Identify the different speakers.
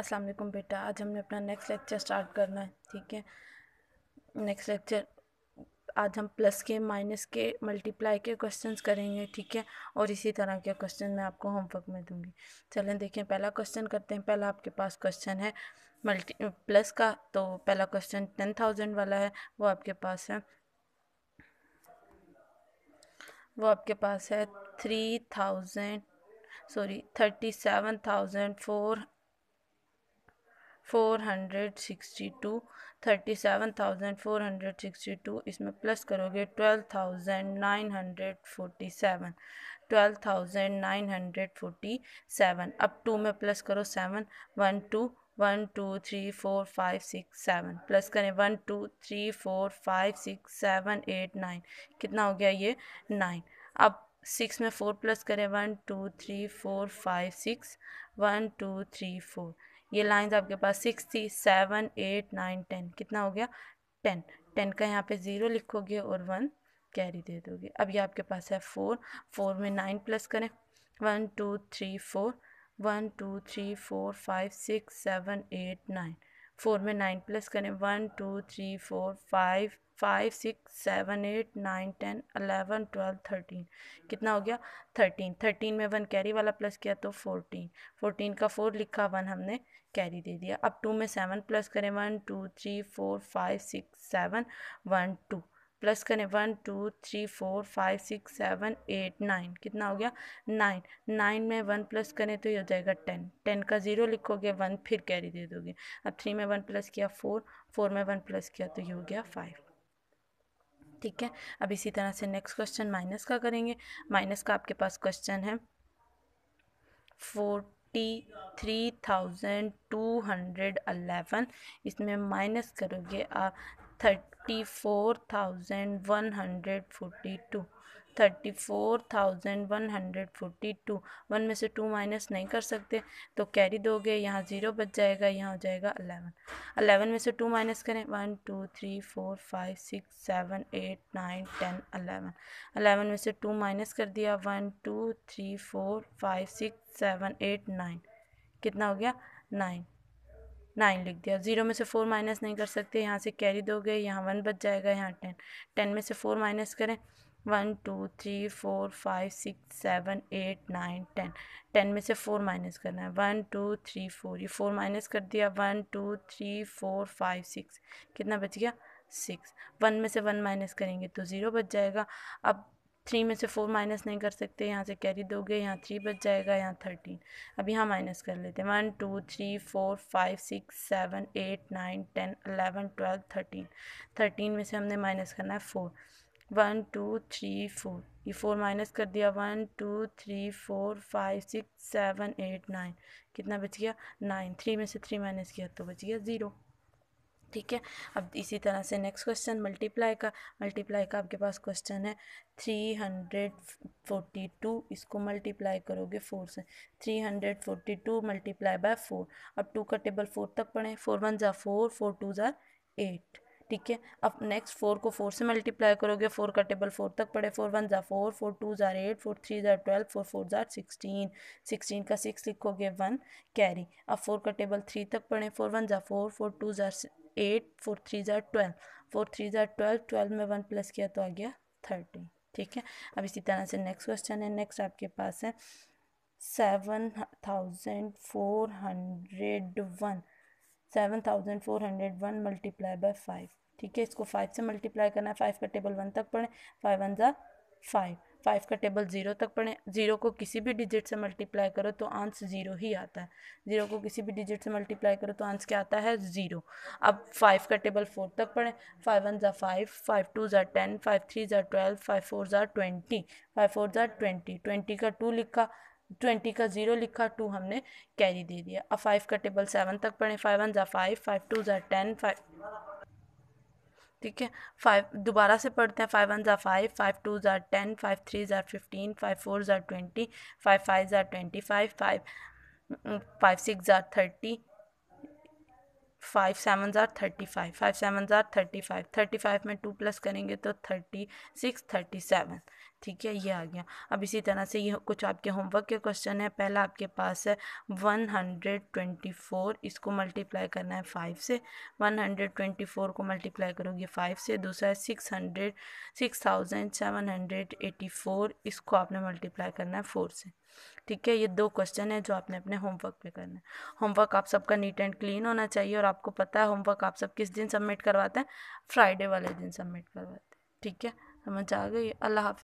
Speaker 1: अस्सलाम वालेकुम बेटा आज हमने अपना नेक्स्ट लेक्चर स्टार्ट करना है ठीक है नेक्स्ट लेक्चर आज हम प्लस के माइनस के मल्टीप्लाई के क्वेश्चंस करेंगे ठीक है और इसी तरह के क्वेश्चन मैं आपको होमवर्क में दूंगी चलें देखें पहला क्वेश्चन करते हैं पहला आपके पास क्वेश्चन है मल्टी प्लस का तो पहला क्वेश्चन टेन थाउजेंड वाला है वो आपके पास है वो आपके पास है three thousand sorry thirty seven thousand four four hundred sixty two thirty seven thousand four hundred sixty two इसमें प्लस करोगे twelve thousand nine hundred forty seven twelve thousand nine hundred forty seven अब two में plus करो seven one two one two three four five six seven plus करें one two three four five six seven eight nine कितना हो गया ये nine अब six में फोर प्लस करें one two three four five six one two three four ये lines आपके पास सिक्स थी सेवन एट नाइन टेन कितना हो गया टेन टेन का यहाँ पे ज़ीरो लिखोगे और वन कैरी दे दोगे अब ये आपके पास है फोर फोर में नाइन प्लस करें one two three four one two three four five six seven eight nine four में नाइन प्लस करें one two three four five five six seven eight nine ten eleven twelve thirteen कितना हो गया thirteen thirteen में one carry वाला plus किया तो fourteen fourteen का फोर लिखा वन हमने कैरी दे दिया अब टू में सेवन प्लस करें one two three four five six seven one two plus करें one two three four five six seven eight nine कितना हो गया नाइन नाइन में वन प्लस करें तो ये हो जाएगा टेन टेन का ज़ीरो लिखोगे वन फिर कैरी दे दोगे अब थ्री में वन प्लस किया फोर फोर में वन प्लस किया तो ये हो गया फाइव ठीक है अब इसी तरह से नेक्स्ट क्वेश्चन माइनस का करेंगे माइनस का आपके पास क्वेश्चन है forty three thousand two hundred eleven इसमें माइनस करोगे आप thirty four thousand one hundred forty two thirty four thousand one hundred forty two one में से टू माइनस नहीं कर सकते तो कैरी दोगे यहाँ ज़ीरो बच जाएगा यहाँ हो जाएगा अलेवन अलेवन में से टू माइनस करें one two three four five six seven eight nine ten eleven eleven में से टू माइनस कर दिया one two three four five six seven eight nine कितना हो गया नाइन नाइन लिख दिया ज़ीरो में से फोर माइनस नहीं कर सकते यहाँ से कैरी दोगे यहाँ वन बच जाएगा यहाँ टेन टेन में से फोर माइनस करें one two three four five six seven eight nine ten ten में से फोर माइनस करना है वन टू थ्री फोर ये फोर माइनस कर दिया one two three four five six कितना बच गया सिक्स वन में से वन माइनस करेंगे तो ज़ीरो बच जाएगा अब थ्री में से फोर माइनस नहीं कर सकते यहाँ से कैरी दोगे यहाँ थ्री बच जाएगा यहाँ थर्टीन अब यहाँ माइनस कर लेते हैं one two three four five six seven eight nine ten eleven twelve thirteen thirteen में से हमने माइनस करना है four one two three four ये फोर माइनस कर दिया one two three four five six seven eight nine कितना बच गया नाइन थ्री में से थ्री माइनस किया तो बच गया ज़ीरो ठीक है अब इसी तरह से नेक्स्ट क्वेश्चन मल्टीप्लाई का मल्टीप्लाई का आपके पास क्वेश्चन है थ्री हंड्रेड फोर्टी टू इसको मल्टीप्लाई करोगे फोर से three hundred forty two multiply by four अब टू का टेबल फोर तक पढ़ें फोर वन ज़ा फोर फोर टू ज़ा एट ठीक है अब नेक्स्ट फोर को फोर से मल्टीप्लाई करोगे फोर का टेबल फोर तक पड़े फोर वन ज़ा फोर फोर टू ज़ार एट फोर थ्री ज़ार ट्वेल्व फोर फोर ज़ार सिक्सटीन सिक्सटीन का सिक्स लिखोगे वन कैरी अब फोर का टेबल थ्री तक पड़े फोर वन ज़ा फोर फोर टू ज़ार एट फोर थ्री ज़ार ट्वेल्व फोर थ्री ज़ार ट्वेल्व ट्वेल्व में वन प्लस किया तो आ गया थर्टीन ठीक है अब इसी तरह से नेक्स्ट क्वेश्चन है नेक्स्ट आपके पास है seven thousand four hundred one seven thousand four hundred one multiply by five ठीक है इसको फाइव से मल्टीप्लाई करना है फाइव का टेबल वन तक पढ़ें फाइव वन ज़ा फाइव फाइव का टेबल ज़ीरो तक पढ़ें ज़ीरो को किसी भी डिजिट से मल्टीप्लाई करो तो आंस ज़ीरो ही आता है ज़ीरो को किसी भी डिजिट से मल्टीप्लाई करो तो आंस क्या आता है ज़ीरो अब फाइव का टेबल फोर तक पढ़ें फाइव वन ज़ा फाइव फाइव टू ज़ा टेन फाइव थ्री ज़ा ट्वेल्व फाइव फोर ज़ा ट्वेंटी फाइव फोर ज़ा ट्वेंटी ट्वेंटी का टू लिखा ट्वेंटी का जीरो लिखा टू हमने कैरी दे दिया अब फाइव का टेबल सेवन तक पढ़ें फाइव वन ज़ा फाइव फाइव टू ज़ा टेन फाइव ठीक है फाइव दोबारा से पढ़ते हैं फाइव वन ज़ा फाइव फाइव टू ज़ार टेन फाइव थ्री ज़ार फिफ्टीन फाइव फोर ज़ार ट्वेंटी फाइव फाइव ज़ार twenty five five five six ज़ार थर्टी फाइव सेवन ज़ार थर्टी फाइव फाइव सेवन ज़ार थर्टी फाइव थर्टी फाइव में टू प्लस करेंगे तो थर्टी सिक्स थर्टी सेवन ठीक है ये आ गया अब इसी तरह से ये कुछ आपके होमवर्क के क्वेश्चन है पहला आपके पास है वन हंड्रेड ट्वेंटी फोर इसको मल्टीप्लाई करना है फाइव से वन हंड्रेड ट्वेंटी फोर को मल्टीप्लाई करोगे फाइव से दूसरा है six hundred six thousand seven hundred eighty four इसको आपने मल्टीप्लाई करना है फोर से ठीक है ये दो क्वेश्चन है जो आपने अपने होमवर्क पे करना है होमवर्क आप सबका नीट एंड क्लीन होना चाहिए और आपको पता है होमवर्क आप सब किस दिन सबमिट करवाते हैं फ्राइडे वाले दिन सबमिट करवाते हैं ठीक है समझ आ गई अल्लाह हाफ